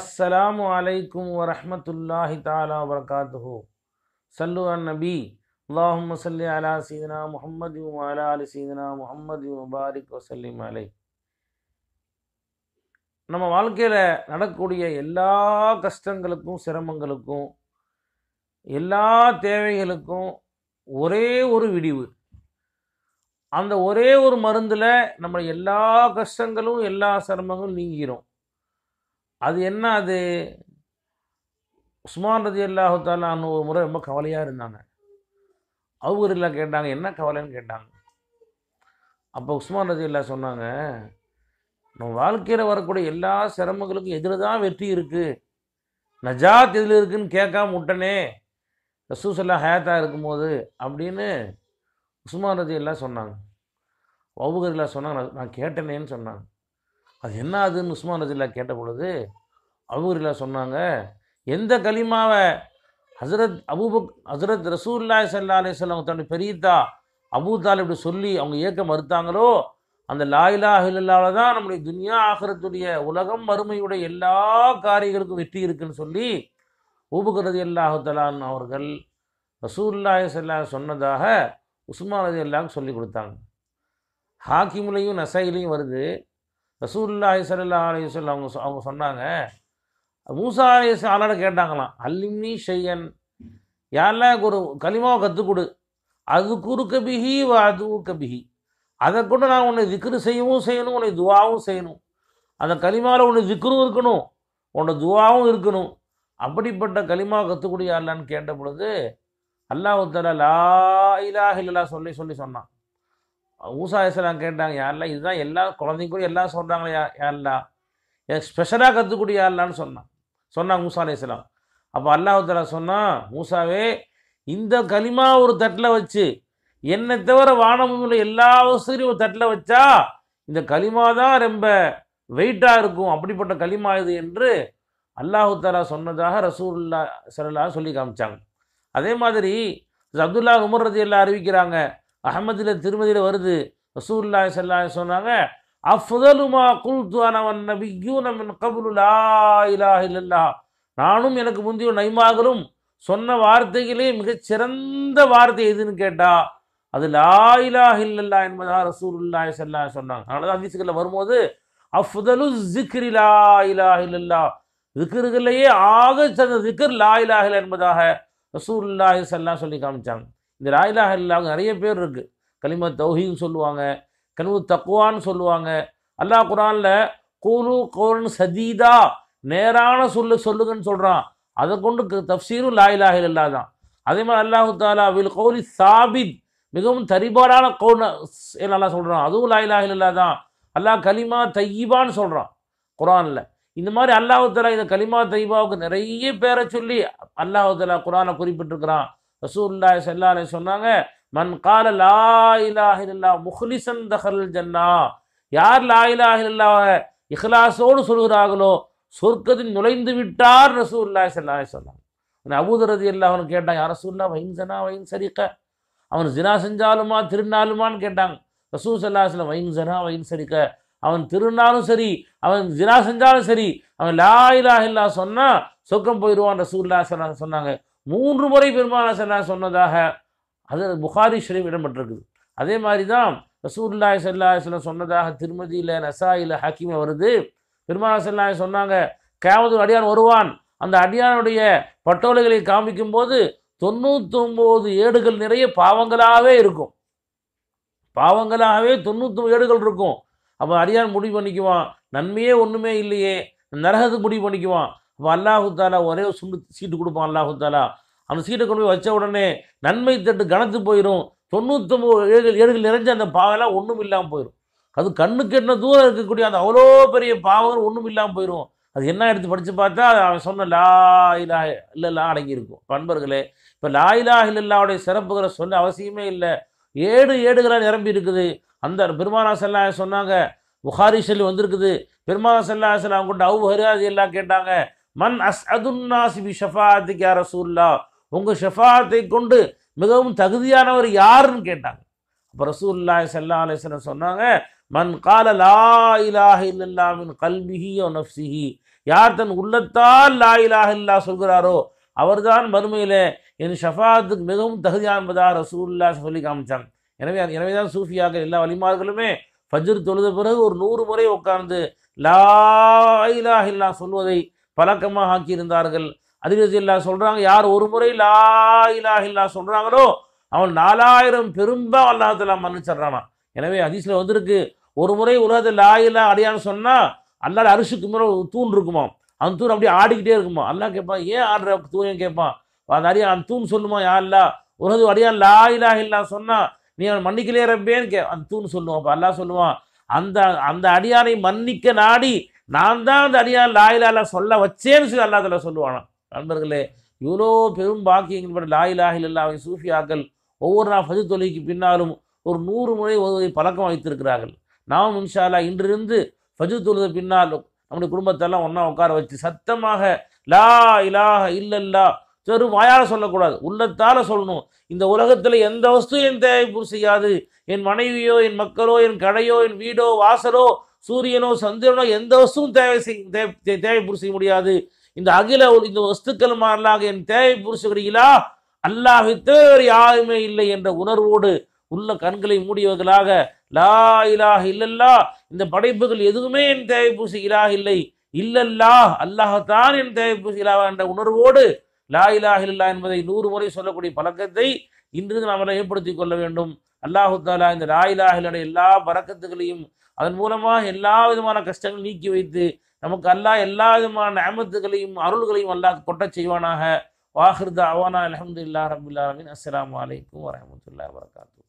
السلام عليكم ورحمة الله تعالى وبركاته صلوا على النبي اللهم صل على سيدنا محمد وعلى آل سيدنا محمد وبارك وسلم عليه நம்ம வாழ்க்கையில் நடக்கக்கூடிய எல்லா கஷ்டங்களுக்கும் சிரமங்களுக்கும் எல்லா தேவைகளுக்கும் ஒரே ஒரு விடிவு அந்த ஒரே ஒரு மருந்தில் நம்ம எல்லா கஷ்டங்களும் எல்லா சிரமங்களும் நீங்கிரும் அது என்ன அது உஸ்மான் ரதி அல்லாஹு ஒரு முறை ரொம்ப கவலையாக இருந்தாங்க அவரில் கேட்டாங்க என்ன கவலைன்னு கேட்டாங்க அப்போ உஸ்மான் ரதி அல்லா சொன்னாங்க நம்ம வாழ்க்கையில் வரக்கூடிய எல்லா சிரமங்களுக்கும் எதில் தான் வெற்றி இருக்குது நஜாத் எதில் இருக்குதுன்னு கேட்காம விட்டனே ரசூஸ் எல்லாம் ஹேத்தாக இருக்கும்போது அப்படின்னு உஸ்மான் ரதி எல்லாம் சொன்னாங்க வவுகர்லாம் சொன்னாங்க நான் கேட்டனேன்னு சொன்னாங்க அது என்ன அதுன்னு உஸ்மான் ரஜில்லா கேட்ட பொழுது அபூரில்லா சொன்னாங்க எந்த கலிமாவை ஹசரத் அபூபக் ஹசரத் ரசூல்லா சல்லா அலி சொல்லாம் தன்னுடைய பெரியதா அபூ இப்படி சொல்லி அவங்க ஏக்க மறுத்தாங்களோ அந்த லாயிலா ஹில்லாவில் தான் நம்முடைய துன்யா ஆகிறத்துடைய உலகம் மறுமையுடைய எல்லா காரியங்களுக்கும் வெற்றி இருக்குன்னு சொல்லி ஊபுகரதி அல்லாஹலான் அவர்கள் ரசூல்லாய் சல்லா சொன்னதாக உஸ்மான் எல்லாம் சொல்லி கொடுத்தாங்க ஹாக்கிமுலையும் நசையிலையும் வருது ரசூல்லாஹி அலி அலிவல்ல அவங்க அவங்க சொன்னாங்க மூசா அலிஸ் ஆளாட கேட்டாங்களாம் அல்லிம்னி ஷையன் யாரெல்லாம் ஒரு கலிமாவை கற்றுக் கொடு அது குறு கபிஹி அது கபிஹி அதை கொண்டு நான் உன்னை திக்ரு செய்யவும் செய்யணும் உன்னை துவாவும் செய்யணும் அந்த களிமாவில் உன்னை திக்ரும் இருக்கணும் உன்னோட துவாவும் இருக்கணும் அப்படிப்பட்ட களிமா கற்றுக்கூடிய யாருலான்னு கேட்ட பொழுது அல்லாஹு தலா லா இலாஹில்லா சொல்லி சொல்லி சொன்னான் ஊசா இஸ்லாம் கேட்டாங்க யாரெல்லாம் இதுதான் எல்லா குழந்தைங்க கூட எல்லாம் சொல்கிறாங்களே யா யாரெல்லாம் எனக்கு ஸ்பெஷலாக கற்றுக்கூடிய யாரெல்லாம்னு சொன்னான் சொன்னாங்க மூசா இஸ்லாம் அப்போ அல்லாஹாலா சொன்னான் மூசாவே இந்த களிமா ஒரு தட்டில் வச்சு என்னை தவிர வானமுள்ள எல்லா வசதியும் ஒரு தட்டில் வச்சா இந்த களிமா தான் ரொம்ப வெயிட்டாக இருக்கும் அப்படிப்பட்ட களிமா இது என்று அல்லாஹு தாலா சொன்னதாக ரசூல்லா சரல்லா சொல்லி காமிச்சாங்க அதே மாதிரி அப்துல்லா உமர் ரஜி எல்லாம் அறிவிக்கிறாங்க அகமதில் திருமதியில் வருது ரசூல்லாய் சல்லாய் சொன்னாங்க அஃதலுமா குல்துவானவன் நபியூ நம்ம கபுலுலா இலா இல்லல்லா நானும் எனக்கு முந்தைய நைமாகலும் சொன்ன வார்த்தைகளே மிகச்சிறந்த வார்த்தை எதுன்னு கேட்டா அது லா இல்லல்லா என்பதாக ரசூல்லாய் சல்லா சொன்னாங்க அதனால அந்தீசுகளில் வரும்போது அஃதலு ஜிக்ரி லா இல்லல்லா திக்கர்களையே ஆக சந்த திக்கர் லாயிலாக இலாஹில் என்பதாக ரசூல்லாஹி சல்லா சொல்லி காமிச்சாங்க இந்த ராயிலாக இல்லாமல் நிறைய பேர் இருக்குது கலிம தௌஹின்னு சொல்லுவாங்க கனிமு தக்குவான்னு சொல்லுவாங்க அல்லாஹ் குரானில் கூலு கோரன் சதீதா நேரான சொல்லு சொல்லுங்கன்னு சொல்கிறான் அதை கொண்டு தப்சீரும் லாயிலாக இல்லா தான் அதே மாதிரி அல்லாஹு தாலா வில் கோலி சாபித் மிகவும் தரிபாடான கவுன நல்லா சொல்கிறான் அதுவும் லாயிலாக இல்லா தான் அல்லாஹ் கலிமா தையீபான்னு சொல்கிறான் குரானில் இந்த மாதிரி அல்லாஹு தாலா இந்த கலிமா தைபாவுக்கு நிறைய பேரை சொல்லி அல்லாஹு தாலா குரானை குறிப்பிட்டிருக்கிறான் ரசூல்லாய் செல்லாலே சொன்னாங்க மண் கால லா முஹ்லிசன் தஹல் ஜன்னா யார் லா இஹ்லாசோடு சொல்கிறார்களோ சொர்க்கத்தில் நுழைந்து விட்டார் ரசூல்லாய் செல்லாலே சொன்னாங்க அபூதரதி இல்லா அவன் கேட்டான் யார் ரசூல்லா வைன்சனா வைன் சரிக்க அவன் ஜினா செஞ்சாலுமா திருநாளுமான்னு கேட்டாங்க ரசூல் சல்லாஹில் வைன்சனா வைன் சரிக்க அவன் திருநாளும் சரி அவன் ஜினா செஞ்சாலும் சரி அவன் லா இலாஹில்லா சொன்னால் சொர்க்கம் போயிடுவான் ரசூல்லா சொன்னாங்க மூன்று முறை பெருமான செல்லா சொன்னதாக அது புகாரி ஷரீஃப் இடம்பெற்றிருக்குது அதே மாதிரி தான் ரசூல்லாய் செல்லம் சொன்னதாக திருமதியில் நசாயில் ஹக்கீம் வருது பெருமான செல்லாய் சொன்னாங்க கேமது அடியான் வருவான் அந்த அடியானுடைய பட்டோலைகளை காமிக்கும் போது தொண்ணூத்தொம்போது ஏடுகள் நிறைய பாவங்களாகவே இருக்கும் பாவங்களாகவே தொண்ணூத்தொம்பது ஏடுகள் இருக்கும் அப்போ அடியான் முடிவு பண்ணிக்குவான் நன்மையே ஒன்றுமே இல்லையே நரகத்துக்கு முடிவு பண்ணிக்குவான் இப்போ அல்லாஹுத்தாலா ஒரே ஒரு சுண்டு சீட்டு கொடுப்பான் அல்லாஹுத்தாலா அந்த சீட்டை கொண்டு போய் வச்ச உடனே நன்மை தட்டு கனத்து போயிடும் தொண்ணூத்தொம்பது ஏழுகள் ஏழுகள் நிறைஞ்ச அந்த பாவெல்லாம் ஒன்றும் இல்லாமல் போயிடும் அது கண்ணு கெட்டின தூரம் இருக்கக்கூடிய அந்த அவ்வளோ பெரிய பாவங்கள் ஒன்றும் இல்லாமல் போயிடும் அது என்ன எடுத்து படித்து பார்த்தா அவன் சொன்ன லா இலா அடங்கியிருக்கும் பண்பர்களே இப்போ லாயிலாக இல்லாவுடைய சிறப்புகளை சொல்ல அவசியமே இல்லை ஏடு ஏடுகளாக நிரம்பி இருக்குது அந்த பெருமானா செல்லா சொன்னாங்க புகாரி செல் வந்திருக்குது பெருமானா செல்லா செல்லா அவங்ககிட்ட அவு ஹரியாதி எல்லாம் கேட்டாங்க மன் அஸ் அதுன்னாசி பி ஷஃபாத்துக்கு யார் ரசூல்லா உங்கள் ஷஃபாத்தை கொண்டு மிகவும் தகுதியானவர் யாருன்னு கேட்டாங்க அப்போ ரசூல்லா செல்லா அலிஸ்லம் சொன்னாங்க மன் கால லா இலாஹ இல்லல்லா மின் நஃப்சிஹி யார் தன் உள்ளத்தால் லா இலாஹ இல்லா சொல்கிறாரோ அவர்தான் மறுமையில் என் ஷஃபாத்துக்கு மிகவும் தகுதியானதா ரசூல்லா சொல்லி காமிச்சாங்க எனவே எனவே தான் சூஃபியாக எல்லா வழிமார்களுமே ஃபஜ்ர் தொழுத பிறகு ஒரு நூறு முறை உட்கார்ந்து லா இலாஹ இல்லா சொல்வதை பழக்கமாக ஆக்கியிருந்தார்கள் அதிகஜில்லா சொல்கிறாங்க யார் ஒரு முறை லா இல்லா சொல்கிறாங்களோ அவன் நாலாயிரம் பெரும்பா அல்லாஹலா மன்னிச்சிட்றானா எனவே அதிசயில் வந்திருக்கு ஒரு முறை உலகத்தில் லா இல்லா அடையான்னு சொன்னால் அல்லாட அரிசுக்கு மேலே தூண் இருக்குமா அந்த தூண் அப்படியே ஆடிக்கிட்டே இருக்குமா அல்லா கேட்பான் ஏன் ஆடுற தூண் கேட்பான் அந்த அரியா அந்த தூண் சொல்லுமா யா இல்லா உலகத்து அடியான் லா இலா இல்லா சொன்னால் நீ அவன் மன்னிக்கலையே ரப்பேன்னு கே அந்த தூண் சொல்லுவான் அப்போ அல்லா சொல்லுவான் அந்த அந்த அடியானை மன்னிக்க நாடி நான் தான் அந்த அடியார் லாயிலால சொல்ல வச்சேன்னு சொல்லி அல்லா தலா சொல்லுவானாம் நண்பர்களே இவ்வளோ பெரும் பாக்கியங்கள் பட லாயிலாக இல்லாவை சூஃபியாக்கள் ஒவ்வொரு நாள் ஃபஜி தொழிலுக்கு பின்னாலும் ஒரு நூறு முறை ஒருவரை பழக்கம் வைத்திருக்கிறார்கள் நாம் இன்ஷாலா இன்றிருந்து ஃபஜு தொழுத பின்னாலும் நம்முடைய குடும்பத்தெல்லாம் ஒன்றா உட்கார வச்சு சத்தமாக லா இலாக இல்லல்லா வெறும் வாயால் சொல்லக்கூடாது உள்ளத்தால் சொல்லணும் இந்த உலகத்தில் எந்த வஸ்தும் என் தேவை செய்யாது என் மனைவியோ என் மக்களோ என் கடையோ என் வீடோ வாசலோ சூரியனோ சந்திரனோ எந்த வசதும் தேவை செய் தேவை புரிசிக்க முடியாது இந்த அகில இந்த வஸ்துக்கள் மாறலாக என் தேவை புரிசுகிறீர்களா அல்லாஹை யாருமே இல்லை என்ற உணர்வோடு உள்ள கண்களை மூடியவர்களாக லா இலாக இல்லல்லா இந்த படைப்புகள் எதுவுமே என் தேவை பூசி இலாக இல்லை இல்லல்லா அல்லாஹத்தான் என் தேவை பூசி இலாக என்ற உணர்வோடு லா இலாக இல்லா என்பதை நூறு முறை சொல்லக்கூடிய பழக்கத்தை இன்று நாம் ஏற்படுத்திக் கொள்ள வேண்டும் அல்லாஹு தாலா இந்த லாயிலாகிலோட எல்லா பறக்கத்துகளையும் அதன் மூலமாக எல்லா விதமான கஷ்டங்களும் நீக்கி வைத்து நமக்கு அல்லாஹ் எல்லா விதமான அமத்துகளையும் அருள்களையும் அல்லாஹ் கொட்ட செய்வானாக வாஹிர்தா அவானா அலமதுல்லா ரபுல்லாமின் அஸ்லாம் வலைக்கும் வரமத்துல்லா வரகாத்து